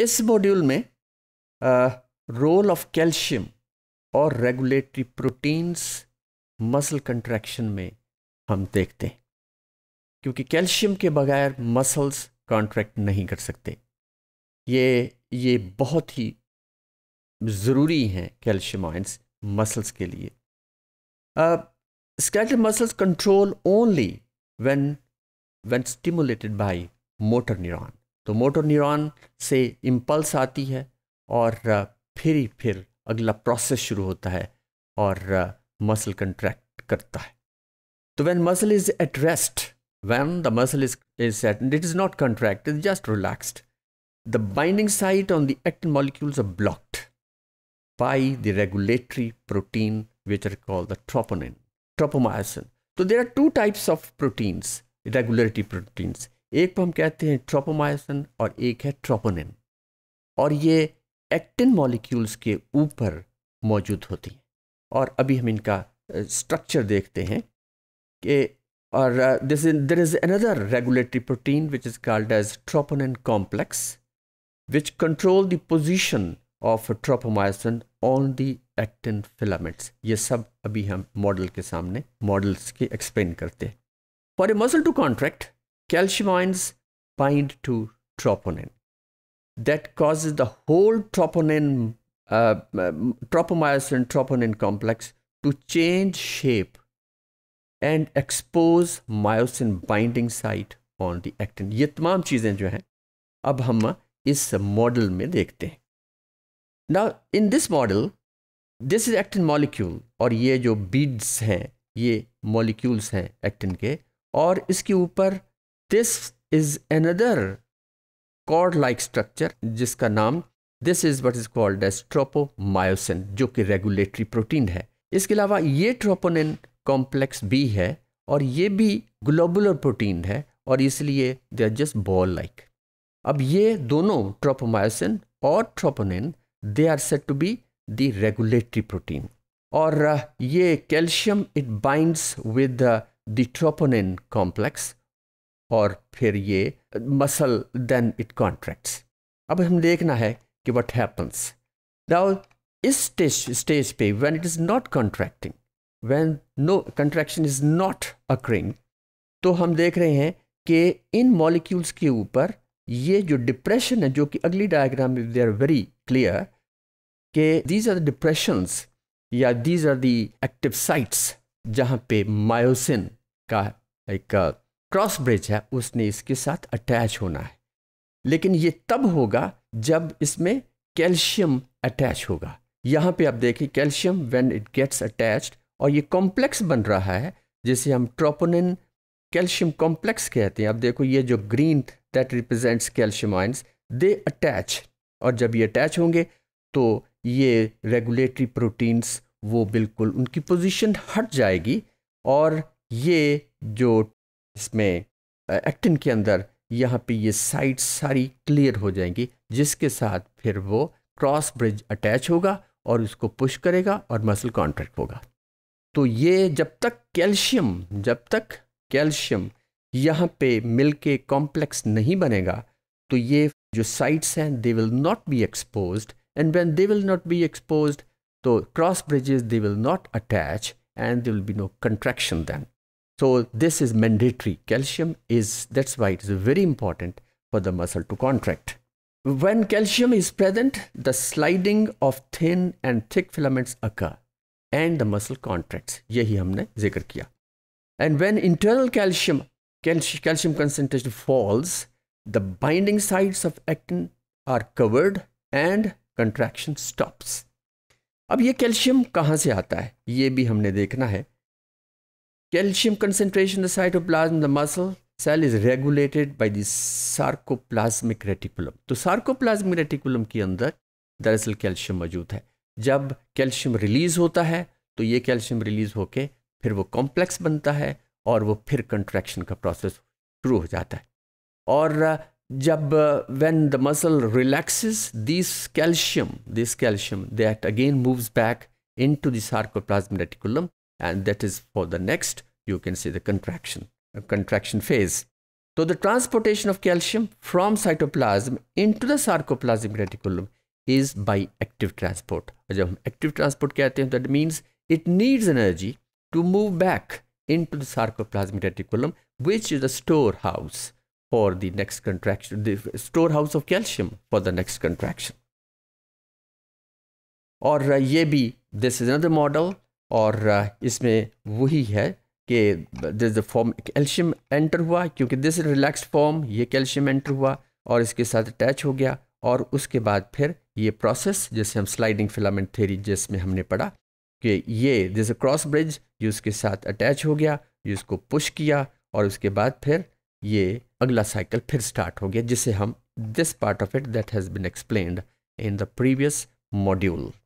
इस मॉड्यूल में role of calcium और रेगुलेटरी प्रोटीन्स मसल कंट्रैक्शन में हम देखते हैं क्योंकि कैल्शियम के बगैर मसल्स कॉन्ट्रैक्ट नहीं कर सकते ये ये बहुत ही ज़रूरी हैं कैल्शियम आइंस मसल्स के लिए skeletal muscles control only when when stimulated by motor neuron तो मोटर न्यूरॉन से इम्पल्स आती है और फिर ही फिर अगला प्रोसेस शुरू होता है और मसल कंट्रैक्ट करता है तो when muscle is at rest when the muscle is is at it is not contract is just relaxed the binding site on the actin molecules are blocked by the regulatory protein which are called the troponin tropomyosin तो there are two types of proteins regulatory proteins एक को हम कहते हैं tropomyosin और एक है troponin और ये एक्टिन मॉलिक्यूल्स के ऊपर मौजूद होती हैं और अभी हम इनका स्ट्रक्चर देखते हैं कि और this there is another regulatory protein which is called as troponin complex which control the position of tropomyosin on the actin filaments ये सब अभी हम मॉडल के सामने मॉडल्स के एक्सप्लेन करते हैं for a muscle to contract Calcium ions bind to troponin. That causes the whole troponin, uh, tropomyosin troponin complex to change shape and expose myosin binding site on the actin. Yitmam cheezen jo hai, ab hum is model mein dekhte hai. Now, in this model, this is actin molecule, or ye jo beads hai, molecules hai actin ke, or iski upar. This is another cord like structure जिसका नाम this is what is called as tropomyosin जो कि regulatory protein है इसके अलावा ये troponin complex B है और ये भी ग्लोबुलर प्रोटीन है और इसलिए they are just ball like अब ये दोनों ट्रोपोमायोसिन और troponin they are set to be the regulatory protein और uh, ये calcium it binds with the troponin complex और फिर ये मसल देन इट कॉन्ट्रैक्ट्स अब हम देखना है कि वट हैपन्स नाउ इस स्टेज स्टेज पे when it is not contracting when no contraction is not occurring तो हम देख रहे हैं कि इन मॉलिक्यूल्स के ऊपर ये जो डिप्रेशन है जो कि अगली डायग्राम में दे आर वेरी क्लियर कि दीज आर द डिप्रेशंस या these are the active sites जहाँ पे मायोसिन का एक क्रॉस ब्रिज है उसने इसके साथ अटैच होना है लेकिन ये तब होगा जब इसमें कैल्शियम अटैच होगा यहाँ पे आप देखिए calcium when it gets attached और ये कॉम्प्लेक्स बन रहा है जिसे हम ट्रोपोनिन कैल्शियम कॉम्प्लेक्स कहते हैं अब देखो ये जो green that represents calcium ions they attach और जब ये अटैच होंगे तो ये रेगुलेटरी प्रोटीन्स वो बिल्कुल उनकी पोजिशन हट जाएगी और ये जो इसमें एक्टिन के अंदर यहाँ पे ये साइड सारी क्लियर हो जाएंगी जिसके साथ फिर वो क्रॉस ब्रिज अटैच होगा और उसको पुश करेगा और मसल कॉन्ट्रैक्ट होगा तो ये जब तक कैल्शियम जब तक कैल्शियम यहाँ पे मिल के कॉम्प्लेक्स नहीं बनेगा तो ये जो साइट्स हैं they will not be expose and when they will not be expose तो cross bridges they will not attach and they will be no contraction then So this is mandatory. Calcium is, that's why it is very important for the muscle to contract. When calcium is present, the sliding of thin and thick filaments occur and the muscle contracts. यही हमने किया. And when internal calcium, calcium concentration falls, the binding sites of actin are covered and contraction stops. अब ये calcium कहाँ से आता है ये भी हमने देखना है Calcium concentration in the cytoplasm, the muscle cell is regulated by the sarcoplasmic reticulum. तो sarcoplasmic reticulum के अंदर दरअसल calcium मौजूद है जब calcium release होता है तो ये calcium release होके फिर वो complex बनता है और वो फिर contraction का process शुरू हो जाता है और जब when the muscle relaxes this calcium this calcium that again moves back into the sarcoplasm reticulum and that is for the next you can see the contraction uh, contraction phase so the transportation of calcium from cytoplasm into the sarcoplasmic reticulum is by active transport जब हम active transport that means it needs energy to move back into the sarcoplasmic reticulum which is a storehouse for the next contraction the storehouse of calcium for the next contraction Or ये भी this is another और इसमें वही है कि this the form calcium enter हुआ क्योंकि this relax form ये कैल्शियम एंटर हुआ और इसके साथ अटैच हो गया और उसके बाद फिर ये प्रोसेस जैसे हम स्लाइडिंग फिलामेंट थेरी जिसमें हमने पढ़ा कि ये दिस अ क्रॉस ब्रिज ये उसके साथ अटैच हो गया ये उसको पुश किया और उसके बाद फिर ये अगला साइकिल फिर स्टार्ट हो गया जिसे हम this part of it that has been explained in the previous module